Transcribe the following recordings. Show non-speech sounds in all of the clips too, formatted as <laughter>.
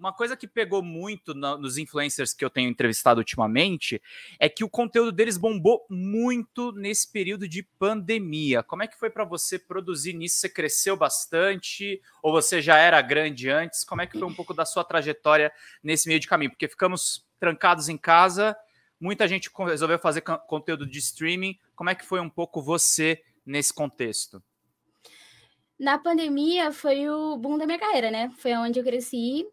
Uma coisa que pegou muito nos influencers que eu tenho entrevistado ultimamente é que o conteúdo deles bombou muito nesse período de pandemia. Como é que foi para você produzir nisso? Você cresceu bastante ou você já era grande antes? Como é que foi um pouco da sua trajetória nesse meio de caminho? Porque ficamos trancados em casa, muita gente resolveu fazer conteúdo de streaming. Como é que foi um pouco você nesse contexto? Na pandemia foi o boom da minha carreira, né? Foi onde eu cresci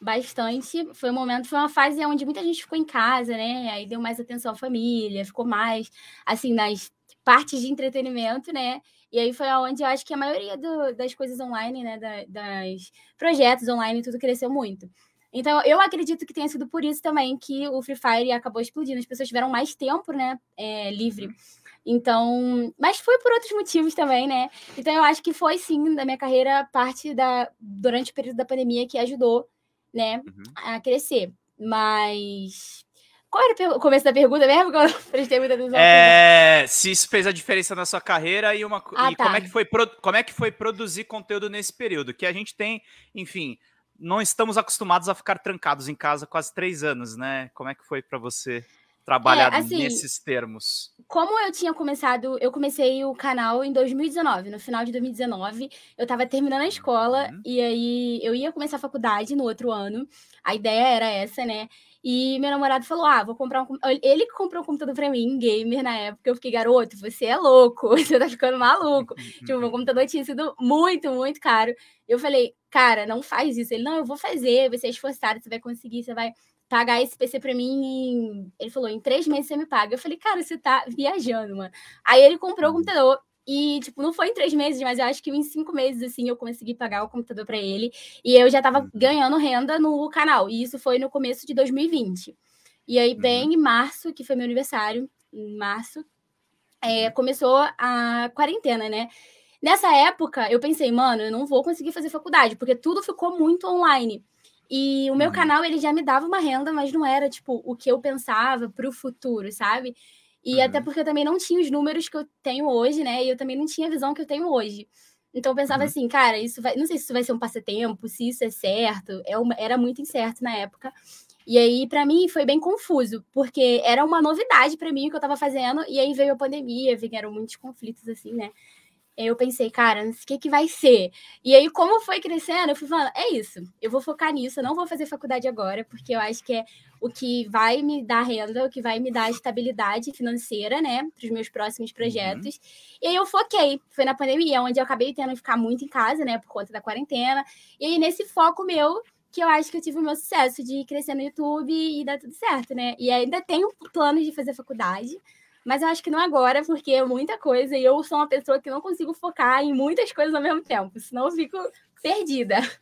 bastante. Foi um momento, foi uma fase onde muita gente ficou em casa, né? Aí deu mais atenção à família, ficou mais, assim, nas partes de entretenimento, né? E aí foi onde eu acho que a maioria do, das coisas online, né? Da, das projetos online, tudo cresceu muito. Então, eu acredito que tenha sido por isso também que o Free Fire acabou explodindo. As pessoas tiveram mais tempo, né? É, livre. Uhum. Então, mas foi por outros motivos também, né? Então, eu acho que foi sim da minha carreira parte da durante o período da pandemia que ajudou né, uhum. a crescer. Mas qual era o começo da pergunta mesmo? Que <laughs> eu prestei muita atenção. É, se isso fez a diferença na sua carreira e, uma, ah, e tá. como, é que foi, como é que foi produzir conteúdo nesse período? Que a gente tem, enfim, não estamos acostumados a ficar trancados em casa quase três anos, né? Como é que foi para você? trabalhado é, assim, nesses termos? Como eu tinha começado, eu comecei o canal em 2019, no final de 2019, eu estava terminando a escola uhum. e aí eu ia começar a faculdade no outro ano. A ideia era essa, né? E meu namorado falou: Ah, vou comprar um. Ele comprou um computador pra mim, gamer, na época. Eu fiquei, garoto, você é louco, <laughs> você tá ficando maluco. tipo, meu computador tinha sido muito, muito caro. Eu falei, cara, não faz isso. Ele, não, eu vou fazer, você é esforçado, você vai conseguir, você vai pagar esse PC para mim em. Ele falou, em três meses você me paga. Eu falei, cara, você tá viajando, mano. Aí ele comprou o uhum. computador e, tipo, não foi em três meses, mas eu acho que em cinco meses, assim, eu consegui pagar o computador para ele. E eu já tava uhum. ganhando renda no canal. E isso foi no começo de 2020. E aí, uhum. bem em março, que foi meu aniversário, em março, é, começou a quarentena, né? Nessa época, eu pensei, mano, eu não vou conseguir fazer faculdade, porque tudo ficou muito online. E o meu uhum. canal, ele já me dava uma renda, mas não era, tipo, o que eu pensava para o futuro, sabe? E uhum. até porque eu também não tinha os números que eu tenho hoje, né? E eu também não tinha a visão que eu tenho hoje. Então eu pensava uhum. assim, cara, isso vai. Não sei se isso vai ser um passatempo, se isso é certo. É uma... Era muito incerto na época. E aí, para mim, foi bem confuso, porque era uma novidade para mim o que eu estava fazendo, e aí veio a pandemia, vieram muitos conflitos, assim, né? eu pensei, cara, o que, que vai ser? E aí, como foi crescendo, eu fui falando, é isso, eu vou focar nisso, eu não vou fazer faculdade agora, porque eu acho que é o que vai me dar renda, o que vai me dar estabilidade financeira, né, para os meus próximos uhum. projetos. Uhum. E aí eu foquei, foi na pandemia, onde eu acabei tendo que ficar muito em casa, né, por conta da quarentena. E aí, nesse foco meu, que eu acho que eu tive o meu sucesso de crescer no YouTube e dar tudo certo, né? E ainda tenho planos de fazer faculdade, mas eu acho que não agora, porque é muita coisa e eu sou uma pessoa que não consigo focar em muitas coisas ao mesmo tempo, senão eu fico perdida.